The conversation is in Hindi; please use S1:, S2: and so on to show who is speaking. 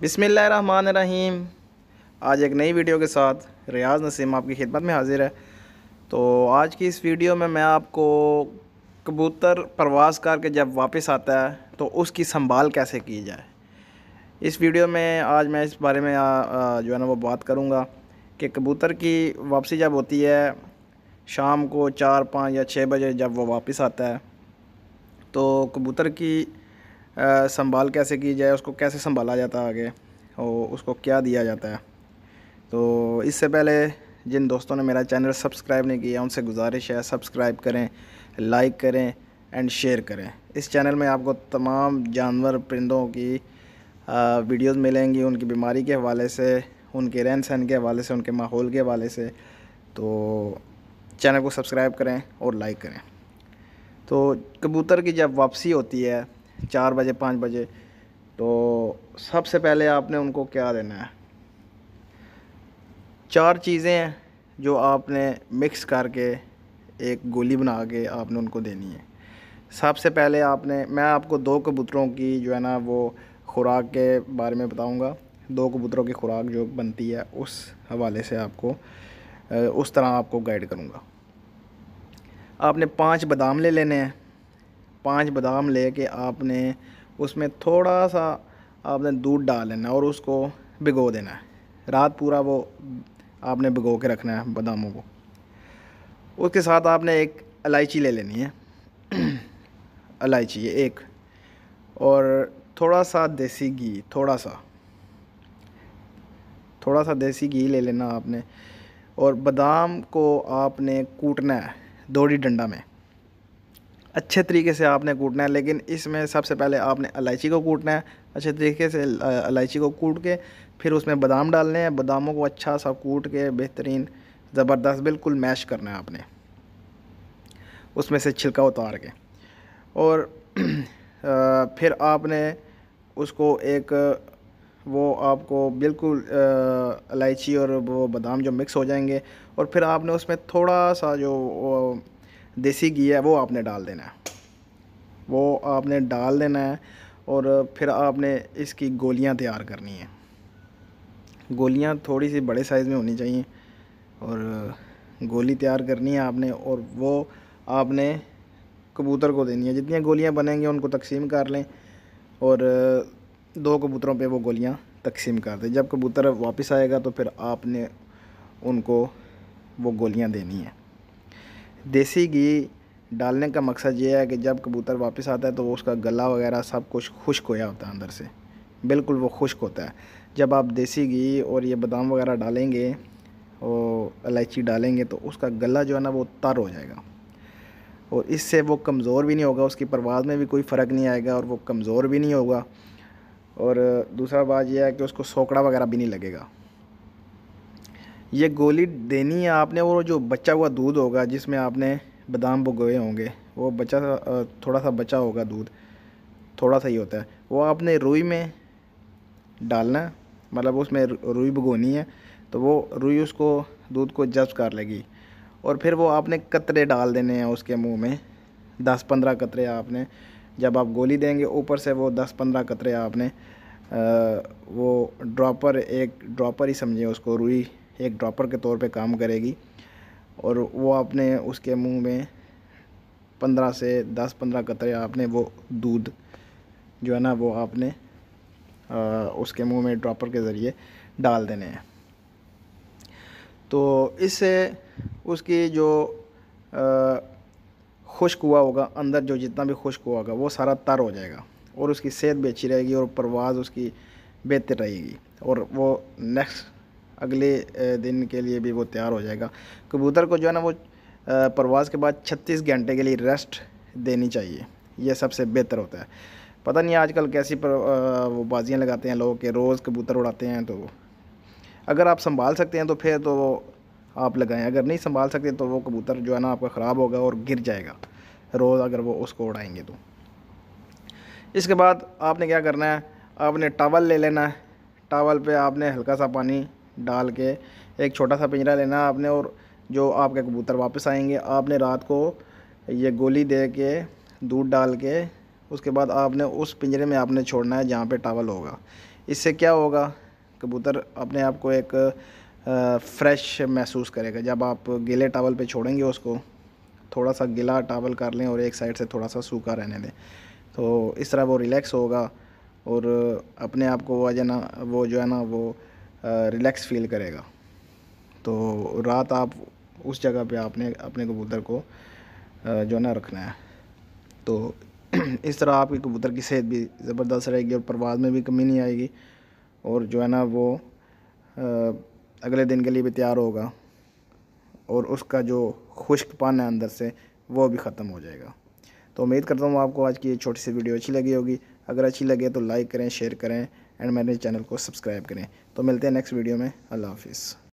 S1: बिसमीम आज एक नई वीडियो के साथ रियाज नसीम आपकी खिदमत में हाज़िर है तो आज की इस वीडियो में मैं आपको कबूतर प्रवास करके जब वापस आता है तो उसकी संभाल कैसे की जाए इस वीडियो में आज मैं इस बारे में जो है ना वो बात करूँगा कि कबूतर की वापसी जब होती है शाम को चार पाँच या छः बजे जब वो वापस आता है तो कबूतर की संभाल कैसे की जाए उसको कैसे संभाला जाता है आगे और उसको क्या दिया जाता है तो इससे पहले जिन दोस्तों ने मेरा चैनल सब्सक्राइब नहीं किया उनसे गुजारिश है सब्सक्राइब करें लाइक करें एंड शेयर करें इस चैनल में आपको तमाम जानवर परिंदों की वीडियोस मिलेंगी उनकी बीमारी के हवाले से उनके रहन सहन के हवाले से उनके माहौल के हवाले से तो चैनल को सब्सक्राइब करें और लाइक करें तो कबूतर की जब वापसी होती है चार बजे पाँच बजे तो सबसे पहले आपने उनको क्या देना है चार चीज़ें हैं जो आपने मिक्स करके एक गोली बना के आपने उनको देनी है सबसे पहले आपने मैं आपको दो कबूतरों की जो है ना वो खुराक के बारे में बताऊंगा दो कबूतरों की खुराक जो बनती है उस हवाले से आपको उस तरह आपको गाइड करूंगा आपने पांच बादाम ले लेने हैं पाँच बादाम लेके आपने उसमें थोड़ा सा आपने दूध डाल लेना और उसको भिगो देना है रात पूरा वो आपने भिगो के रखना है बादामों को उसके साथ आपने एक इलायची ले लेनी है इलायची ये एक और थोड़ा सा देसी घी थोड़ा सा थोड़ा सा देसी घी ले लेना आपने और बादाम को आपने कूटना है दोड़ी डंडा में अच्छे तरीके से आपने कूटना है लेकिन इसमें सबसे पहले आपने इलायची को कूटना है अच्छे तरीके से इलायची को कूट के फिर उसमें बादाम डालने हैं बादामों को अच्छा सा कूट के बेहतरीन ज़बरदस्त बिल्कुल मैश करना है आपने उसमें से छिलका उतार के और फिर आपने उसको एक वो आपको बिल्कुल इलायची और वो बादाम जो मिक्स हो जाएंगे और फिर आपने उसमें थोड़ा सा जो देसी घी है वो आपने डाल देना है वो आपने डाल देना है और फिर आपने इसकी गोलियां तैयार करनी है गोलियां थोड़ी सी बड़े साइज़ में होनी चाहिए और गोली तैयार करनी है आपने और वो आपने कबूतर को देनी है जितनी गोलियां बनेंगी उनको तकसीम कर लें और दो कबूतरों पे वो गोलियां तकसीम कर दें जब कबूतर वापस आएगा तो फिर आपने उनको वो गोलियां देनी है देसी घी डालने का मकसद ये है कि जब कबूतर वापस आता है तो उसका गला वगैरह सब कुछ खुश्क होया होता है अंदर से बिल्कुल वो खुश्क होता है जब आप देसी घी और ये बादाम वगैरह डालेंगे और इलायची डालेंगे तो उसका गला जो है ना वो तर हो जाएगा और इससे वो कमज़ोर भी नहीं होगा उसकी परवाज़ में भी कोई फ़र्क नहीं आएगा और वो कमज़ोर भी नहीं होगा और दूसरा बात यह है कि उसको सोकड़ा वगैरह भी नहीं लगेगा ये गोली देनी है आपने और जो बचा हुआ दूध होगा जिसमें आपने बादाम भुगोए होंगे वो बचा थोड़ा सा बचा होगा दूध थोड़ा सा ही होता है वो आपने रुई में डालना मतलब उसमें रुई भुगोनी है तो वो रुई उसको दूध को जब्त कर लेगी और फिर वो आपने कतरे डाल देने हैं उसके मुंह में दस पंद्रह कतरे आपने जब आप गोली देंगे ऊपर से वो दस पंद्रह कतरे आपने आ, वो ड्रॉपर एक ड्रॉपर ही समझें उसको रुई एक ड्रॉपर के तौर पे काम करेगी और वो आपने उसके मुंह में पंद्रह से दस पंद्रह कतरे आपने वो दूध जो है ना वो आपने आ, उसके मुंह में ड्रॉपर के ज़रिए डाल देने हैं तो इससे उसकी जो खुश्क हुआ होगा अंदर जो जितना भी खुश्क हुआ होगा वो सारा तर हो जाएगा और उसकी सेहत भी अच्छी रहेगी और परवाज़ उसकी बेहतर रहेगी और वो नेक्स्ट अगले दिन के लिए भी वो तैयार हो जाएगा कबूतर को जो है ना वो परवाज़ के बाद छत्तीस घंटे के लिए रेस्ट देनी चाहिए यह सबसे बेहतर होता है पता नहीं आजकल कैसी पर, वो बाजियाँ लगाते हैं लोग के रोज़ कबूतर उड़ाते हैं तो अगर आप संभाल सकते हैं तो फिर तो आप लगाएं अगर नहीं संभाल सकते तो वो कबूतर जो है ना आपका ख़राब होगा और गिर जाएगा रोज़ अगर वो उसको उड़ाएंगे तो इसके बाद आपने क्या करना है आपने टावल ले लेना है टावल पे आपने हल्का सा पानी डाल के एक छोटा सा पिंजरा लेना आपने और जो आपके कबूतर वापस आएंगे आपने रात को ये गोली दे के दूध डाल के उसके बाद आपने उस पिंजरे में आपने छोड़ना है जहाँ पे टावल होगा इससे क्या होगा कबूतर अपने आप को एक फ्रेश महसूस करेगा जब आप गीले टावल पे छोड़ेंगे उसको थोड़ा सा गीला टावल कर लें और एक साइड से थोड़ा सा सूखा रहने दें तो इस तरह वो रिलैक्स होगा और अपने आप को वह जो ना वो जो है ना वो रिलैक्स फील करेगा तो रात आप उस जगह पे आपने अपने कबूतर को जो ना रखना है तो इस तरह आपके कबूतर की सेहत भी ज़बरदस्त रहेगी और परवाज में भी कमी नहीं आएगी और जो है ना वो अगले दिन के लिए भी तैयार होगा और उसका जो खुश्कपन है अंदर से वो भी ख़त्म हो जाएगा तो उम्मीद करता हूँ आपको आज की ये छोटी सी वीडियो अच्छी लगी होगी अगर अच्छी लगे तो लाइक करें शेयर करें एंड मेरे चैनल को सब्सक्राइब करें तो मिलते हैं नेक्स्ट वीडियो में अल्लाह हाफिज़